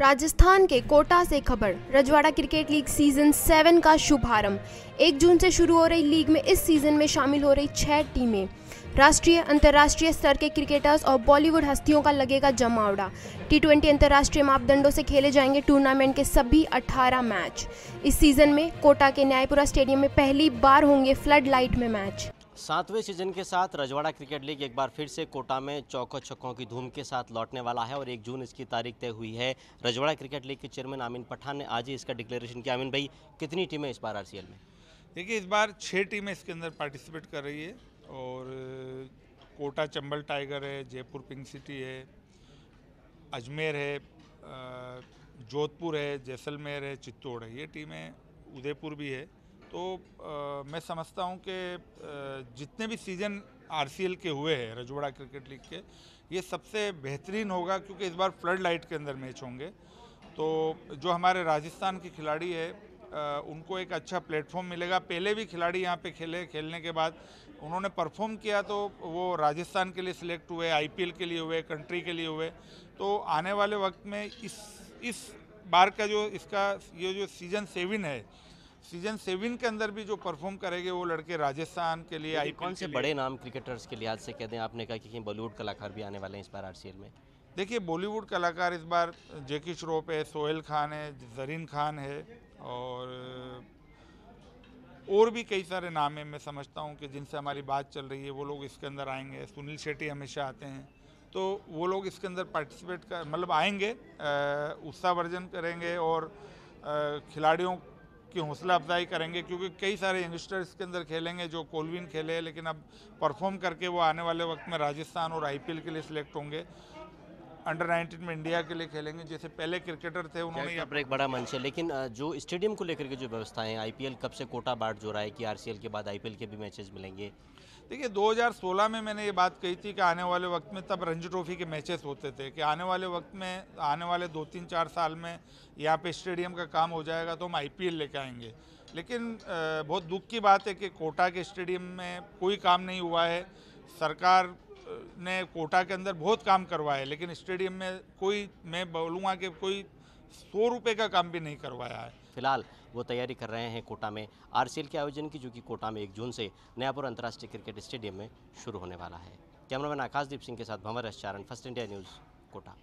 राजस्थान के कोटा से खबर Rajwada cricket league season seven का शुभारंभ एक जून से शुरू हो रही लीग में इस सीजन में शामिल हो रही छह टीमें राष्ट्रीय अंतर्राष्ट्रीय स्तर के क्रिकेटर्स और बॉलीवुड हस्तियों का लगेगा जमावड़ा टी ट्वेंटी अंतर्राष्ट्रीय मापदंडों से खेले जाएंगे टूर्नामेंट के सभी 18 मैच इस सीजन में कोटा के न्यायपुरा स्टेडियम में पहली बार होंगे फ्लड लाइट में मैच सातवें सीजन के साथ रजवाड़ा क्रिकेट लीग एक बार फिर से कोटा में चौकों छक्कों की धूम के साथ लौटने वाला है और एक जून इसकी तारीख तय हुई है रजवाड़ा क्रिकेट लीग के चेयरमैन आमिन पठान ने आज ही इसका डिक्लेरेशन किया आमिन भाई कितनी टीमें इस बार आर में देखिए इस बार छः टीमें इसके अंदर पार्टिसिपेट कर रही है और कोटा चंबल टाइगर है जयपुर पिंक सिटी है अजमेर है जोधपुर है जैसलमेर है चित्तौड़ है ये टीमें उदयपुर भी है तो आ, मैं समझता हूं कि जितने भी सीज़न आरसीएल के हुए हैं रजवाड़ा क्रिकेट लीग के ये सबसे बेहतरीन होगा क्योंकि इस बार फ्लड लाइट के अंदर मैच होंगे तो जो हमारे राजस्थान के खिलाड़ी है उनको एक अच्छा प्लेटफॉर्म मिलेगा पहले भी खिलाड़ी यहाँ पे खेले खेलने के बाद उन्होंने परफॉर्म किया तो वो राजस्थान के लिए सिलेक्ट हुए आईपीएल के लिए हुए कंट्री के लिए हुए तो आने वाले वक्त में इस इस बार का जो इसका ये जो सीज़न सेवन है सीजन सेवन के अंदर भी जो परफॉर्म करेंगे वो लड़के राजस्थान के लिए आई कौन से बड़े नाम क्रिकेटर्स के लिहाज से कह दें आपने कहा कि बॉलीवुड कलाकार भी आने वाले हैं इस बार आर में देखिए बॉलीवुड कलाकार इस बार जेकी श्रोप है सोहेल खान है जरीन खान है और और भी कई सारे नाम हैं मैं समझता हूँ कि जिनसे हमारी बात चल रही है वो लोग इसके अंदर आएंगे सुनील शेट्टी हमेशा आते हैं तो वो लोग इसके अंदर पार्टिसिपेट कर मतलब आएंगे उत्साह वर्जन करेंगे और खिलाड़ियों की हौसला अफजाई करेंगे क्योंकि कई सारे यंगस्टर इसके अंदर खेलेंगे जो कोलविन खेले लेकिन अब परफॉर्म करके वो आने वाले वक्त में राजस्थान और आईपीएल के लिए सिलेक्ट होंगे अंडर 19 में इंडिया के लिए खेलेंगे जैसे पहले क्रिकेटर थे उन्होंने यहाँ पर एक बड़ा मंच है लेकिन जो स्टेडियम को लेकर के जो व्यवस्थाएं आईपीएल कब से कोटा बाट जो रहा है कि आरसीएल के बाद आईपीएल के भी मैचेस मिलेंगे देखिए 2016 में मैंने ये बात कही थी कि आने वाले वक्त में तब रणजी ट्रॉफी के मैचेस होते थे कि आने वाले वक्त में आने वाले दो तीन चार साल में यहाँ पे स्टेडियम का काम हो जाएगा तो हम आई लेके आएंगे लेकिन बहुत दुख की बात है कि कोटा के स्टेडियम में कोई काम नहीं हुआ है सरकार ने कोटा के अंदर बहुत काम करवाया लेकिन स्टेडियम में कोई मैं बोलूँगा कि कोई सौ रुपये का काम भी नहीं करवाया है फिलहाल वो तैयारी कर रहे हैं कोटा में आर के आयोजन की जो कि कोटा में एक जून से नयापुर अंतर्राष्ट्रीय क्रिकेट स्टेडियम में शुरू होने वाला है कैमरामैन आकाशदीप सिंह के साथ Bhanwar S Charan first India news Kota